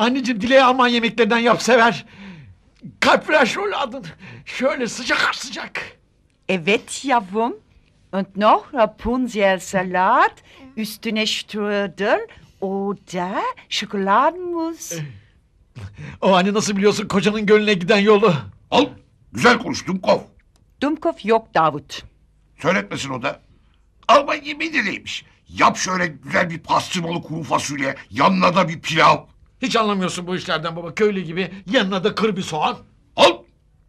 Anneciğim Dileğe Alman yemeklerden yap sever. Kalpflaş adın. Şöyle sıcak sıcak. Evet yavrum. Und noch Rapunzelsalat, üstüne Strödel oder Schokoladenmus. Eh. O anne nasıl biliyorsun kocanın gönlüne giden yolu? Al. Güzel konuş Dumkov. Dumkov yok Davut. Söyletmesin o da. Alman yemeği de neymiş? Yap şöyle güzel bir pastırmalı kuru fasulye. Yanına da bir pilav. Hiç anlamıyorsun bu işlerden baba. Köylü gibi yanına da kır bir soğan. Al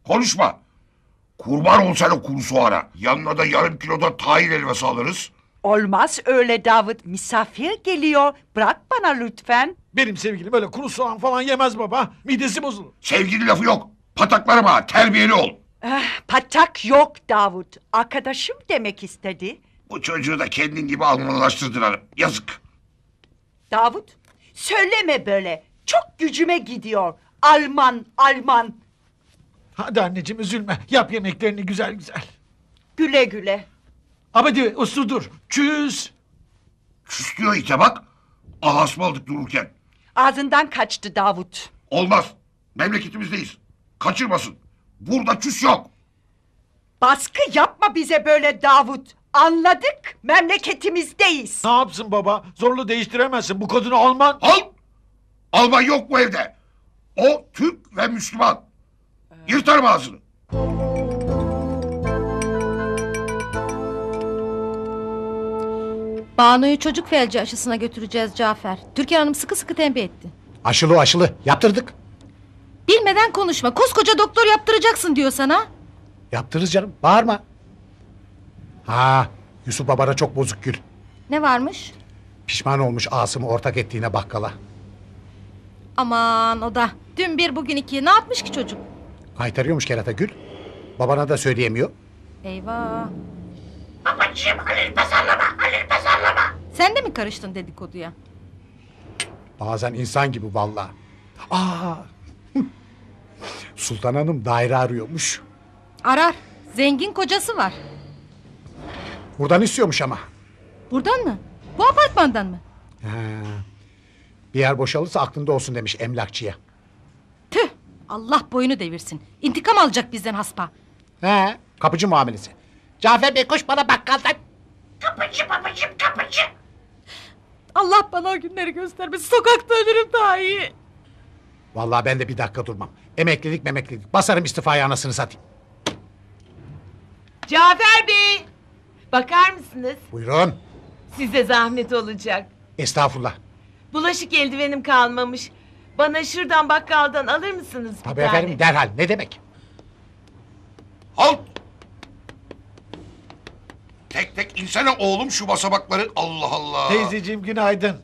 konuşma. Kurban ol sen o kuru soğana. Yanına da yarım kiloda tahin helvası alırız. Olmaz öyle Davut. Misafir geliyor. Bırak bana lütfen. Benim sevgilim öyle kuru soğan falan yemez baba. Midesi bozulur. Sevgili lafı yok. Pataklarıma terbiyeli ol. Eh, patak yok Davut. Arkadaşım demek istedi. Bu çocuğu da kendin gibi Almanlaştırdın hanım. Yazık. Davut Söyleme böyle. Çok gücüme gidiyor. Alman, Alman. Hadi anneciğim üzülme. Yap yemeklerini güzel güzel. Güle güle. Abadi uslu dur. Çüz. diyor ite bak. Ahas mı aldık dururken? Ağzından kaçtı Davut. Olmaz. Memleketimizdeyiz. Kaçırmasın. Burada çüz yok. Baskı yapma bize böyle Davut. Anladık, memleketimizdeyiz. Ne yapsın baba? Zorlu değiştiremezsin. Bu kadını Alman. Al! Alman yok bu evde. O Türk ve Müslüman. Yırtarım ağzını. Banu'yu çocuk felci aşısına götüreceğiz Cafer. Türkan Hanım sıkı sıkı tembih etti. Aşılı aşılı. Yaptırdık. Bilmeden konuşma. Koskoca doktor yaptıracaksın diyor sana. Yaptırız canım. Bağırma. Ha, Yusuf babana çok bozuk gül. Ne varmış? Pişman olmuş Asım'ı ortak ettiğine bakkala. Aman o da. Dün bir bugün iki. Ne yapmış ki çocuk? Kaytarıyormuş kerata gül. Babana da söyleyemiyor. Eyvah. Babacığım Halil pazarlama, Halil pazarlama. Sen de mi karıştın dedikoduya? Bazen insan gibi valla. Aa! Sultan Hanım daire arıyormuş. Arar. Zengin kocası var. Buradan istiyormuş ama. Buradan mı? Bu apartmandan mı? He. Bir yer boşalırsa aklında olsun demiş emlakçıya. Tüh! Allah boyunu devirsin. İntikam alacak bizden haspa. He, kapıcı muamelesi. Cafer Bey koş bana bakkaldan. Kapıcı babacım kapıcı. Allah bana o günleri göstermesin. Sokakta ölürüm daha iyi. Vallahi ben de bir dakika durmam. Emeklilik memeklilik. Basarım istifayı anasını satayım. Cafer Bey! Bakar mısınız? Buyurun. Size zahmet olacak. Estağfurullah. Bulaşık eldivenim kalmamış. Bana şuradan bakkaldan alır mısınız Tabii tane? efendim derhal ne demek? Al! Tek tek insene oğlum şu basabakların Allah Allah. Teyzeciğim günaydın.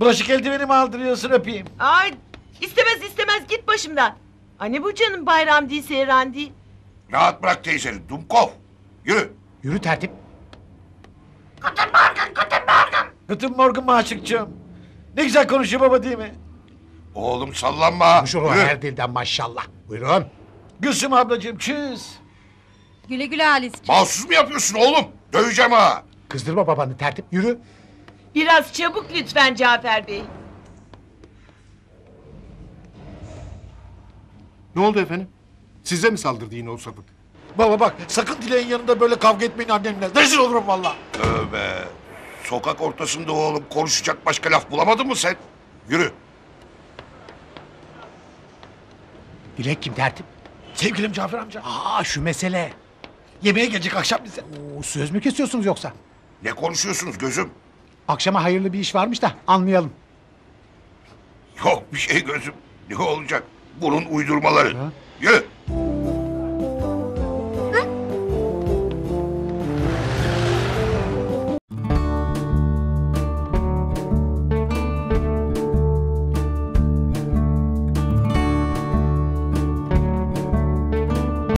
Bulaşık eldivenimi aldırıyorsun öpeyim. Ay istemez istemez git başımdan. Anne bu canım bayram değil seyran değil. Rahat bırak teyzeni Dumkov. Yürü. Yürü tertip. Guten Morgen, Guten Morgen. Guten Morgen maşıkçığım. Ne güzel konuşuyor baba değil mi? Oğlum sallanma. Konuşur o her dilden maşallah. Buyurun. Gülsüm ablacığım çüz. Güle güle Halis'ciğim. Mahsus mu yapıyorsun oğlum? Döveceğim ha. Kızdırma babanı tertip yürü. Biraz çabuk lütfen Cafer Bey. Ne oldu efendim? Size mi saldırdı yine o sapık? Baba bak sakın Dilek'in yanında böyle kavga etmeyin annemle. Rezil olurum valla. Tövbe. Sokak ortasında oğlum konuşacak başka laf bulamadın mı sen? Yürü. Dilek kim tertip? Sevgilim Cafer amca. Aa şu mesele. Yemeğe gelecek akşam bize. Oo, söz mü kesiyorsunuz yoksa? Ne konuşuyorsunuz gözüm? Akşama hayırlı bir iş varmış da anlayalım. Yok bir şey gözüm. Ne olacak? Bunun uydurmaları. Hı? Yürü.